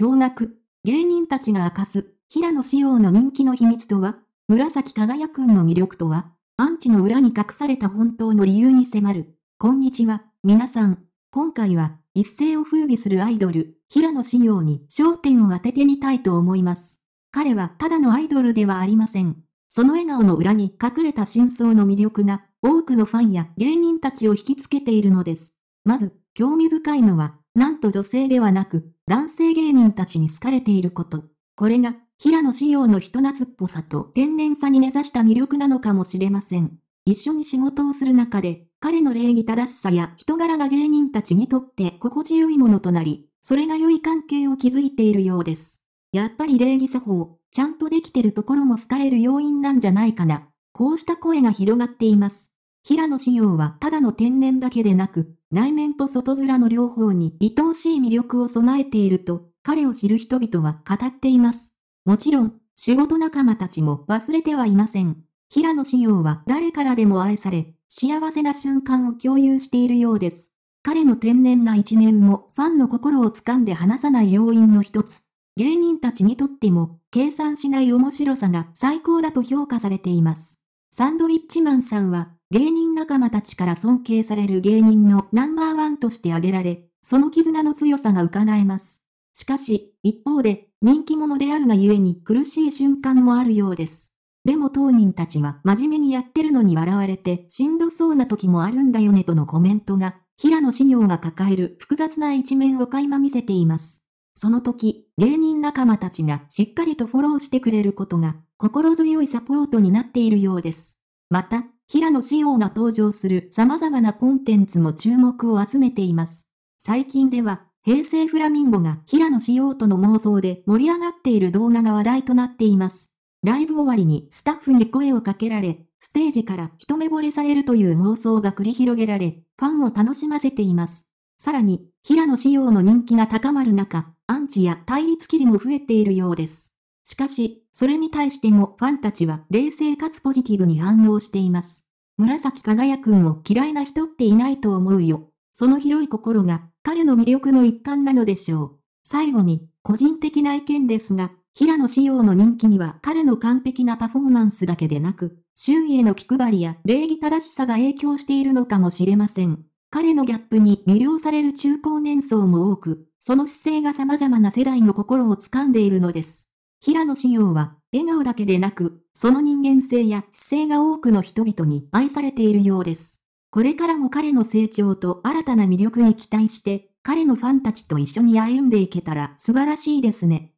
驚愕。芸人たちが明かす、平野紫耀の人気の秘密とは、紫輝くんの魅力とは、アンチの裏に隠された本当の理由に迫る。こんにちは、皆さん。今回は、一世を風靡するアイドル、平野紫耀に焦点を当ててみたいと思います。彼はただのアイドルではありません。その笑顔の裏に隠れた真相の魅力が、多くのファンや芸人たちを引きつけているのです。まず、興味深いのは、なんと女性ではなく、男性芸人たちに好かれていること。これが、平野仕様の人懐っぽさと天然さに根ざした魅力なのかもしれません。一緒に仕事をする中で、彼の礼儀正しさや人柄が芸人たちにとって心地よいものとなり、それが良い関係を築いているようです。やっぱり礼儀作法、ちゃんとできてるところも好かれる要因なんじゃないかな。こうした声が広がっています。平野紫耀はただの天然だけでなく、内面と外面の両方に愛おしい魅力を備えていると、彼を知る人々は語っています。もちろん、仕事仲間たちも忘れてはいません。平野紫耀は誰からでも愛され、幸せな瞬間を共有しているようです。彼の天然な一面もファンの心を掴んで離さない要因の一つ。芸人たちにとっても、計算しない面白さが最高だと評価されています。サンドウィッチマンさんは、芸人仲間たちから尊敬される芸人のナンバーワンとして挙げられ、その絆の強さが伺えます。しかし、一方で、人気者であるがゆえに苦しい瞬間もあるようです。でも当人たちは真面目にやってるのに笑われてしんどそうな時もあるんだよねとのコメントが、平野志耀が抱える複雑な一面を垣間見せています。その時、芸人仲間たちがしっかりとフォローしてくれることが、心強いサポートになっているようです。また、平野紫耀が登場する様々なコンテンツも注目を集めています。最近では、平成フラミンゴが平野紫耀との妄想で盛り上がっている動画が話題となっています。ライブ終わりにスタッフに声をかけられ、ステージから一目惚れされるという妄想が繰り広げられ、ファンを楽しませています。さらに、平野紫耀の人気が高まる中、アンチや対立記事も増えているようです。しかし、それに対してもファンたちは冷静かつポジティブに反応しています。紫輝くんを嫌いな人っていないと思うよ。その広い心が彼の魅力の一環なのでしょう。最後に、個人的な意見ですが、平野紫耀の人気には彼の完璧なパフォーマンスだけでなく、周囲への気配りや礼儀正しさが影響しているのかもしれません。彼のギャップに魅了される中高年層も多く、その姿勢が様々な世代の心を掴んでいるのです。平野紫耀は、笑顔だけでなく、その人間性や姿勢が多くの人々に愛されているようです。これからも彼の成長と新たな魅力に期待して、彼のファンたちと一緒に歩んでいけたら素晴らしいですね。